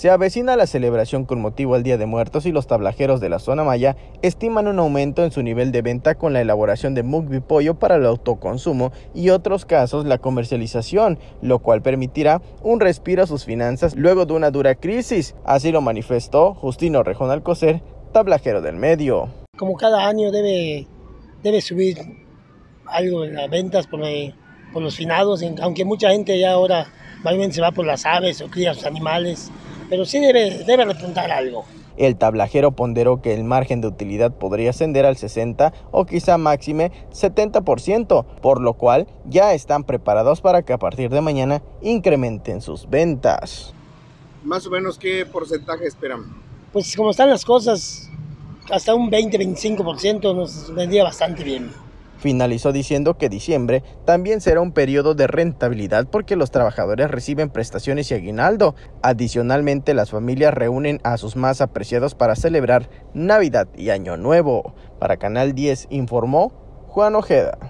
Se avecina la celebración con motivo al Día de Muertos y los tablajeros de la zona maya estiman un aumento en su nivel de venta con la elaboración de mugby pollo para el autoconsumo y otros casos la comercialización, lo cual permitirá un respiro a sus finanzas luego de una dura crisis. Así lo manifestó Justino Rejón Alcocer, tablajero del medio. Como cada año debe, debe subir algo en las ventas por, eh, los finados, aunque mucha gente ya ahora se va por las aves o cría sus animales pero sí debe, debe repuntar algo. El tablajero ponderó que el margen de utilidad podría ascender al 60 o quizá máxime 70%, por lo cual ya están preparados para que a partir de mañana incrementen sus ventas. Más o menos qué porcentaje esperan? Pues como están las cosas, hasta un 20-25% nos vendía bastante bien. Finalizó diciendo que diciembre también será un periodo de rentabilidad porque los trabajadores reciben prestaciones y aguinaldo. Adicionalmente, las familias reúnen a sus más apreciados para celebrar Navidad y Año Nuevo. Para Canal 10 informó Juan Ojeda.